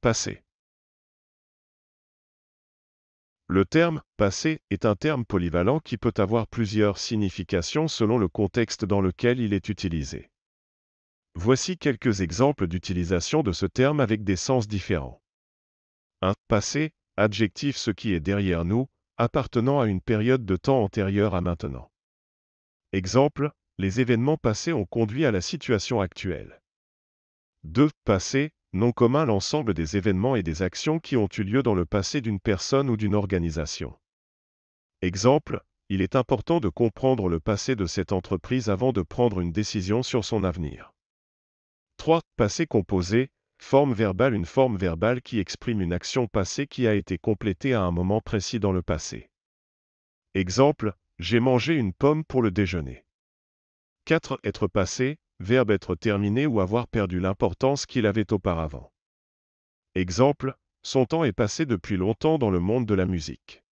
passé. Le terme passé est un terme polyvalent qui peut avoir plusieurs significations selon le contexte dans lequel il est utilisé. Voici quelques exemples d'utilisation de ce terme avec des sens différents. 1. Passé, adjectif ce qui est derrière nous, appartenant à une période de temps antérieure à maintenant. Exemple, les événements passés ont conduit à la situation actuelle. 2. Passé, nom commun l'ensemble des événements et des actions qui ont eu lieu dans le passé d'une personne ou d'une organisation. Exemple, il est important de comprendre le passé de cette entreprise avant de prendre une décision sur son avenir. 3. Passé composé, forme verbale Une forme verbale qui exprime une action passée qui a été complétée à un moment précis dans le passé. Exemple, j'ai mangé une pomme pour le déjeuner. 4. Être passé, verbe être terminé ou avoir perdu l'importance qu'il avait auparavant. Exemple, son temps est passé depuis longtemps dans le monde de la musique.